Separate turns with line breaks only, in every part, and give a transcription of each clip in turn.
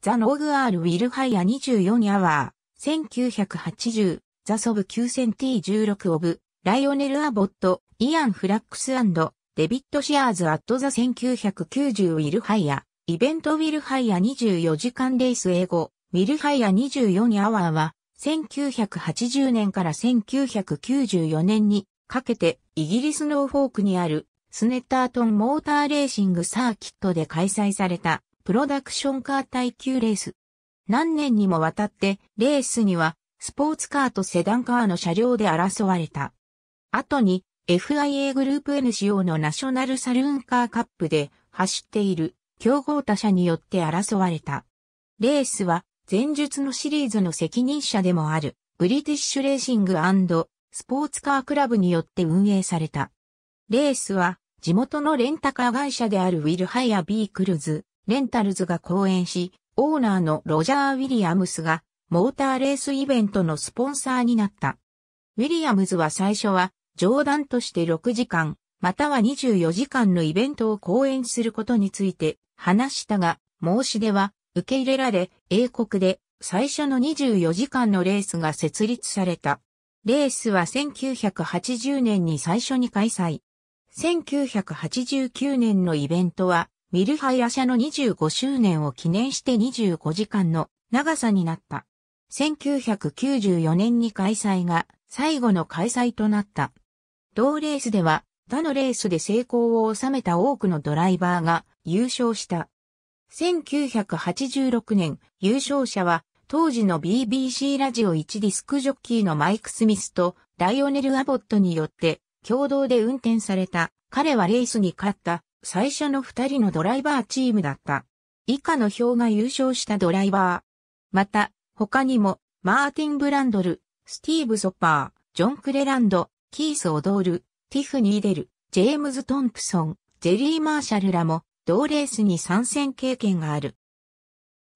ザ・ノーグ・アール・ウィル・ハイア24アワー、1980、ザ・ソブ 9000T16 オブ、ライオネル・アボット、イアン・フラックスデビット・シアーズ・アット・ザ・1990ウィル・ハイア、イベント・ウィル・ハイア24時間レース英語、ウィル・ハイア24アワーは、1980年から1994年にかけて、イギリス・ノーフォークにある、スネッタートン・モーター・レーシング・サーキットで開催された、プロダクションカー耐久レース。何年にもわたって、レースには、スポーツカーとセダンカーの車両で争われた。後に、FIA グループ N 仕様のナショナルサルーンカーカップで走っている競合他社によって争われた。レースは前述のシリーズの責任者でもあるブリティッシュレーシングスポーツカークラブによって運営された。レースは地元のレンタカー会社であるウィルハイア・ビークルズ、レンタルズが講演し、オーナーのロジャー・ウィリアムスがモーターレースイベントのスポンサーになった。ウィリアムズは最初は冗談として6時間、または24時間のイベントを講演することについて話したが、申し出は受け入れられ、英国で最初の24時間のレースが設立された。レースは1980年に最初に開催。1989年のイベントはミルハイア社の25周年を記念して25時間の長さになった。1994年に開催が最後の開催となった。同レースでは他のレースで成功を収めた多くのドライバーが優勝した。1986年優勝者は当時の BBC ラジオ1ディスクジョッキーのマイク・スミスとライオネル・アボットによって共同で運転された彼はレースに勝った最初の二人のドライバーチームだった。以下の表が優勝したドライバー。また、他にも、マーティン・ブランドル、スティーブ・ソッパー、ジョン・クレランド、キース・オドール、ティフ・ニーデル、ジェームズ・トンプソン、ジェリー・マーシャルらも、同レースに参戦経験がある。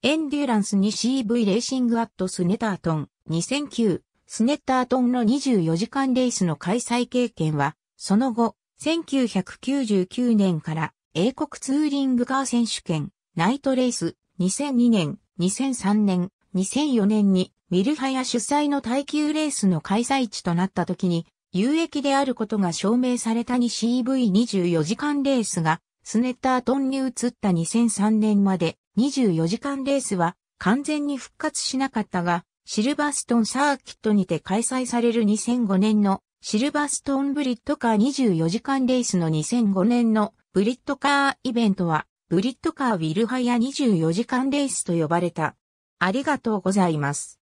エンデュランスに CV レーシングアットスネタートン2009スネタートンの24時間レースの開催経験は、その後、1999年から英国ツーリングカー選手権、ナイトレース、2002年、2003年、2004年にウィルハヤ主催の耐久レースの開催地となった時に有益であることが証明されたに CV24 時間レースがスネッタートンに移った2003年まで24時間レースは完全に復活しなかったがシルバーストンサーキットにて開催される2005年のシルバーストーンブリッドカー24時間レースの2005年のブリッドカーイベントは、ブリッドカーウィルハヤ24時間レースと呼ばれた。ありがとうございます。